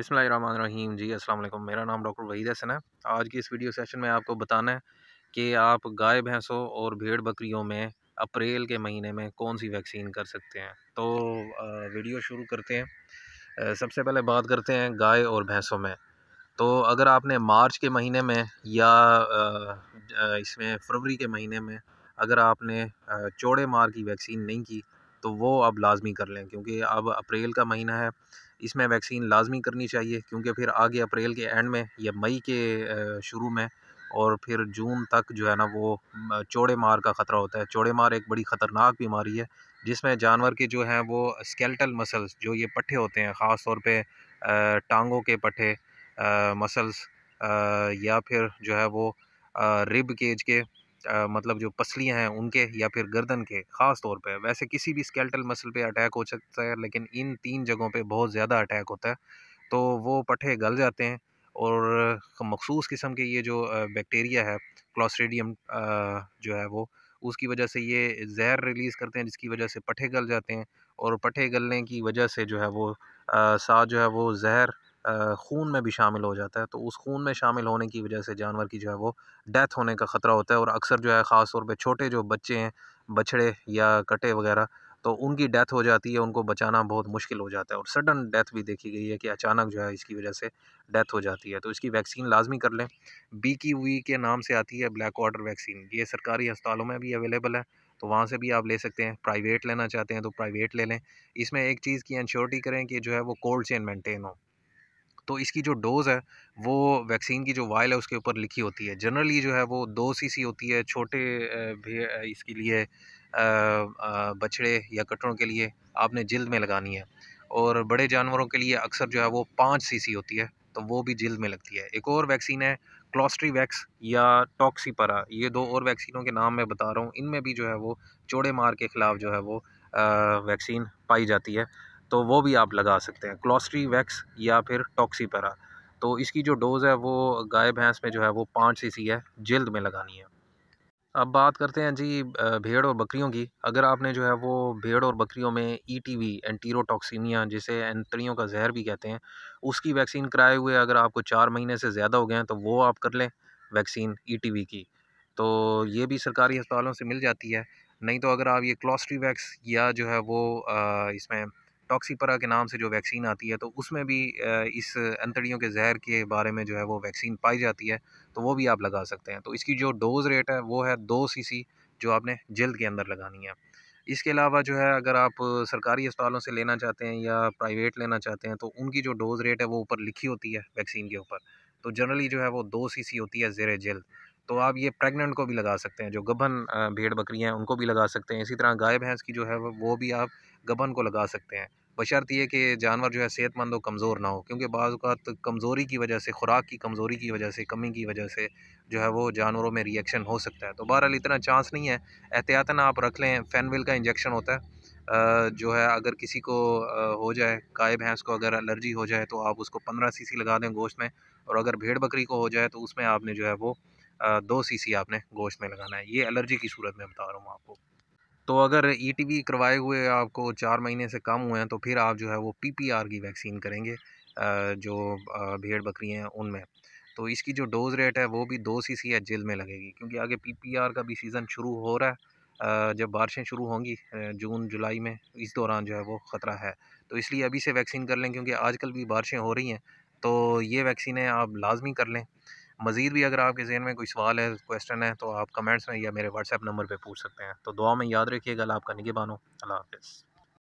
बिसमीम जी अस्सलाम वालेकुम मेरा नाम डॉक्टर वहीद हसन है आज की इस वीडियो सेशन में आपको बताना है कि आप गाय भैंसों और भेड़ बकरियों में अप्रैल के महीने में कौन सी वैक्सीन कर सकते हैं तो वीडियो शुरू करते हैं सबसे पहले बात करते हैं गाय और भैंसों में तो अगर आपने मार्च के महीने में या इसमें फरवरी के महीने में अगर आपने चौड़े मार की वैक्सीन नहीं की तो वो अब लाजमी कर लें क्योंकि अब अप्रैल का महीना है इसमें वैक्सीन लाजमी करनी चाहिए क्योंकि फिर आगे अप्रैल के एंड में या मई के शुरू में और फिर जून तक जो है ना वो चौड़े मार का ख़तरा होता है चौड़े मार एक बड़ी ख़तरनाक बीमारी है जिसमें जानवर के जो हैं वो स्केल्टल मसल्स जो ये पट्ठे होते हैं ख़ास तौर पे टांगों के पट्ठे मसल्स या फिर जो है वो रिब केज के आ, मतलब जो पसलियाँ हैं उनके या फिर गर्दन के ख़ास तौर पे वैसे किसी भी स्केल्टल मसल पे अटैक हो सकता है लेकिन इन तीन जगहों पे बहुत ज़्यादा अटैक होता है तो वो पट्ठे गल जाते हैं और मखसूस किस्म के ये जो बैक्टीरिया है क्लॉस्ट्रीडियम जो है वो उसकी वजह से ये जहर रिलीज़ करते हैं जिसकी वजह से पट्ठे गल जाते हैं और पट्ठे गलने की वजह से जो है वो साथ जो है वो जहर खून में भी शामिल हो जाता है तो उस खून में शामिल होने की वजह से जानवर की जो है वो डेथ होने का ख़तरा होता है और अक्सर जो है ख़ास तौर पर छोटे जो बच्चे हैं बछड़े या कटे वगैरह तो उनकी डेथ हो जाती है उनको बचाना बहुत मुश्किल हो जाता है और सडन डेथ भी देखी गई है कि अचानक जो है इसकी वजह से डेथ हो जाती है तो इसकी वैक्सीन लाजमी कर लें बी की वी के नाम से आती है ब्लैक वाटर वैक्सीन ये सरकारी अस्पतालों में भी अवेलेबल है तो वहाँ से भी आप ले सकते हैं प्राइवेट लेना चाहते हैं तो प्राइवेट ले लें इसमें एक चीज़ की इंश्योरिटी करें कि जो है वो कोल्ड चेन मेंटेन हो तो इसकी जो डोज़ है वो वैक्सीन की जो वायल है उसके ऊपर लिखी होती है जनरली जो है वो दो सीसी होती है छोटे इसके लिए बछड़े या कटरों के लिए आपने जल्द में लगानी है और बड़े जानवरों के लिए अक्सर जो है वो पाँच सी होती है तो वो भी जल्द में लगती है एक और वैक्सीन है क्लॉस्ट्री वैक्स या टॉक्सीपरा ये दो और वैक्सीनों के नाम मैं बता रहा हूँ इनमें भी जो है वो चोड़े मार के ख़िलाफ़ जो है वो वैक्सीन पाई जाती है तो वो भी आप लगा सकते हैं क्लॉस्ट्री वैक्स या फिर टॉक्सीपेरा तो इसकी जो डोज़ है वो गाय भैंस में जो है वो पाँच सी है जल्द में लगानी है अब बात करते हैं जी भेड़ और बकरियों की अगर आपने जो है वो भेड़ और बकरियों में ई टी वी एंटीरोटॉक्सीमिया जिसे एंतड़ियों का जहर भी कहते हैं उसकी वैक्सीन कराए हुए अगर आपको चार महीने से ज़्यादा हो गए हैं तो वो आप कर लें वैक्सीन ई टी वी की तो ये भी सरकारी अस्पतालों से मिल जाती है नहीं तो अगर आप ये क्लॉस्ट्री वैक्स या जो है वो इसमें टॉक्सीपरा के नाम से जो वैक्सीन आती है तो उसमें भी इस अंतड़ियों के जहर के बारे में जो है वो वैक्सीन पाई जाती है तो वो भी आप लगा सकते हैं तो इसकी जो डोज़ रेट है वो है दो सीसी जो आपने जल्द के अंदर लगानी है इसके अलावा जो है अगर आप सरकारी अस्पतालों से लेना चाहते हैं या प्राइवेट लेना चाहते हैं तो उनकी जो डोज़ रेट है वो ऊपर लिखी होती है वैक्सीन के ऊपर तो जनरली जो है वो दो सी होती है जेर जल्द तो आप ये प्रेग्नेंट को भी लगा सकते हैं जो गबन भेड़ बकरियाँ हैं उनको भी लगा सकते हैं इसी तरह गाय भैंस की जो है वो भी आप गबन को लगा सकते हैं बशर्त ये कि जानवर जो है सेहतमंद हो कमज़ोर ना हो क्योंकि बाज़ात कमज़ोरी की वजह से खुराक की कमज़ोरी की वजह से कमी की वजह से जो है वो जानवरों में रिएक्शन हो सकता है तो बहरहाल इतना चांस नहीं है एहतियातन आप रख लें फैनविल का इंजेक्शन होता है जो है अगर किसी को हो जाए गाय भैंस को अगर एलर्जी हो जाए तो आप उसको पंद्रह सीसी लगा दें गोश्त में और अगर भेड़ बकरी को हो जाए तो उसमें आपने जो है वो दो सीसी आपने गोश्त में लगाना है ये एलर्जी की सूरत में बता रहा हूँ आपको तो अगर ई e करवाए हुए आपको चार महीने से कम हुए हैं तो फिर आप जो है वो पी की वैक्सीन करेंगे जो भेड़ बकरी हैं उनमें तो इसकी जो डोज़ रेट है वो भी दो सी सी जेल में लगेगी क्योंकि आगे पी पी आर का भी सीज़न शुरू हो रहा है जब बारिशें शुरू होंगी जून जुलाई में इस दौरान जो है वो ख़तरा है तो इसलिए अभी से वैक्सीन कर लें क्योंकि आजकल भी बारिशें हो रही हैं तो ये वैक्सीनें आप लाजमी कर लें मज़ीद भी अगर आपके जहन में कोई सवाल है क्वेश्चन है तो आप कमेंट्स में या मेरे व्हाट्सएप नंबर पर पूछ सकते हैं तो दुआ में याद रखिएगा आपका बानो अल्लाह हाफ़